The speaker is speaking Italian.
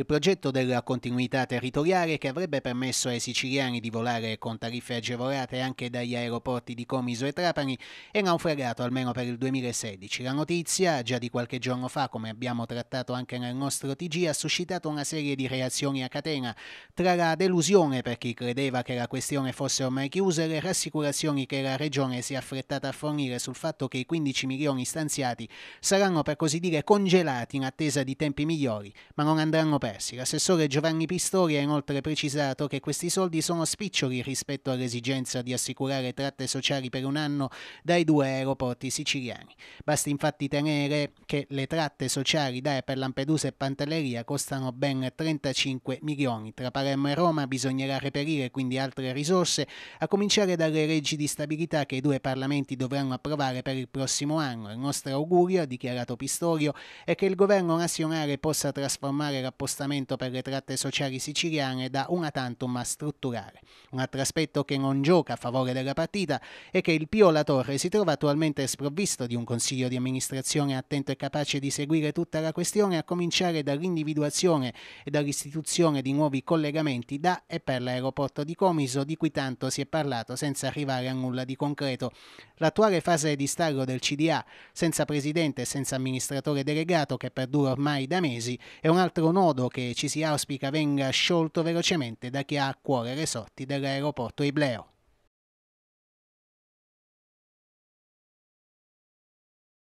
il progetto della continuità territoriale che avrebbe permesso ai siciliani di volare con tariffe agevolate anche dagli aeroporti di Comiso e Trapani è naufragato almeno per il 2016. La notizia, già di qualche giorno fa, come abbiamo trattato anche nel nostro TG, ha suscitato una serie di reazioni a catena, tra la delusione per chi credeva che la questione fosse ormai chiusa e le rassicurazioni che la Regione si è affrettata a fornire sul fatto che i 15 milioni stanziati saranno per così dire congelati in attesa di tempi migliori, ma non andranno persi controversi. L'assessore Giovanni Pistori ha inoltre precisato che questi soldi sono spiccioli rispetto all'esigenza di assicurare tratte sociali per un anno dai due aeroporti siciliani. Basti infatti tenere che le tratte sociali da per Lampedusa e Pantelleria costano ben 35 milioni. Tra Palermo e Roma bisognerà reperire quindi altre risorse, a cominciare dalle leggi di stabilità che i due parlamenti dovranno approvare per il prossimo anno. Il nostro augurio, ha dichiarato Pistorio, è che il governo nazionale possa trasformare la possibilità spostamento per le tratte sociali siciliane da una tantum a strutturale. Un altro aspetto che non gioca a favore della partita è che il Pio La Torre si trova attualmente sprovvisto di un consiglio di amministrazione attento e capace di seguire tutta la questione, a cominciare dall'individuazione e dall'istituzione di nuovi collegamenti da e per l'aeroporto di Comiso, di cui tanto si è parlato senza arrivare a nulla di concreto. L'attuale fase di stallo del CDA, senza presidente e senza amministratore delegato, che perdura ormai da mesi, è un altro nodo modo che ci si auspica venga sciolto velocemente da chi ha a cuore le sorti dell'aeroporto Ibleo.